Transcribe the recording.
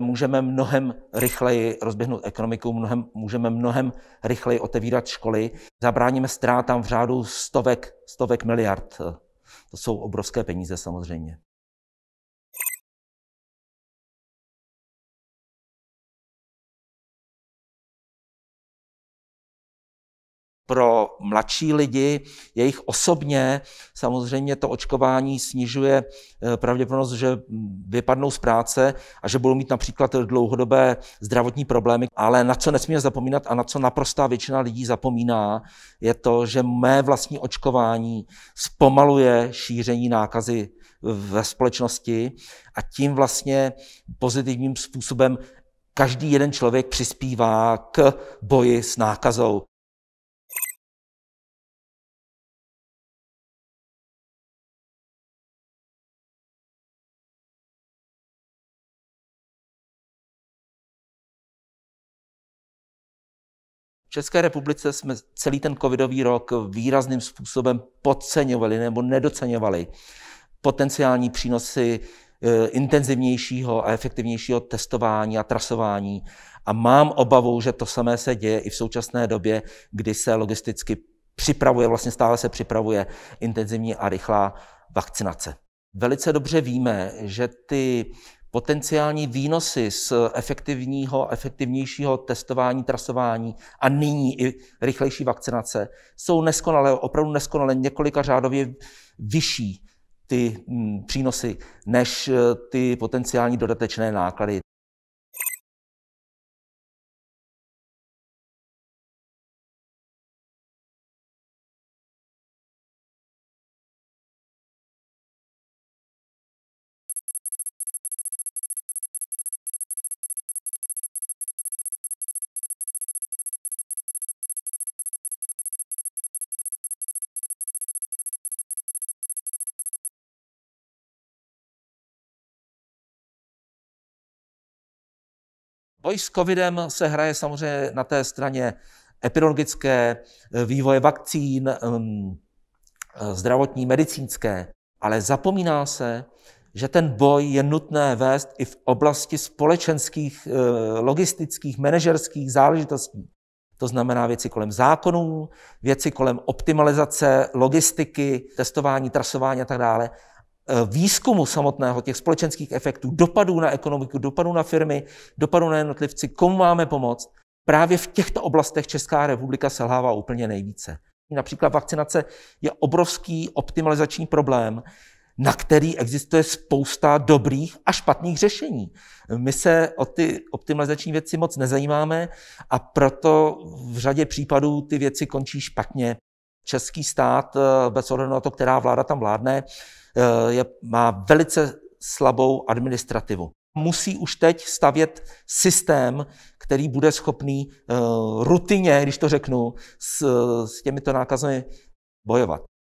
můžeme mnohem rychleji rozběhnout ekonomiku, mnohem, můžeme mnohem rychleji otevírat školy, zabráníme ztrátám v řádu stovek, stovek miliard. To jsou obrovské peníze samozřejmě. pro mladší lidi, jejich osobně. Samozřejmě to očkování snižuje eh, pravděpodobnost, že vypadnou z práce a že budou mít například dlouhodobé zdravotní problémy. Ale na co nesmíme zapomínat a na co naprostá většina lidí zapomíná, je to, že mé vlastní očkování zpomaluje šíření nákazy ve společnosti a tím vlastně pozitivním způsobem každý jeden člověk přispívá k boji s nákazou. V České republice jsme celý ten covidový rok výrazným způsobem podceňovali nebo nedoceňovali potenciální přínosy eh, intenzivnějšího a efektivnějšího testování a trasování. A mám obavu, že to samé se děje i v současné době, kdy se logisticky připravuje, vlastně stále se připravuje intenzivní a rychlá vakcinace. Velice dobře víme, že ty potenciální výnosy z efektivního, efektivnějšího testování, trasování a nyní i rychlejší vakcinace jsou neskonale, opravdu neskonale několika řádově vyšší ty mm, přínosy než eh, ty potenciální dodatečné náklady. Boj s covidem se hraje samozřejmě na té straně epidemiologické, vývoje vakcín, zdravotní, medicínské, ale zapomíná se, že ten boj je nutné vést i v oblasti společenských, eh, logistických, manažerských záležitostí. To znamená věci kolem zákonů, věci kolem optimalizace, logistiky, testování, trasování a tak dále. Eh, výzkumu samotného, těch společenských efektů, dopadů na ekonomiku, dopadů na firmy, dopadů na jednotlivci, komu máme pomoct, právě v těchto oblastech Česká republika selhává úplně nejvíce. Například vakcinace je obrovský optimalizační problém, na který existuje spousta dobrých a špatných řešení. My se o ty optimalizační věci moc nezajímáme a proto v řadě případů ty věci končí špatně. Český stát, eh, bez ohledu na to, která vláda tam vládne, eh, je, má velice slabou administrativu. Musí už teď stavět systém, který bude schopný eh, rutině, když to řeknu, s, s těmito nákazami bojovat.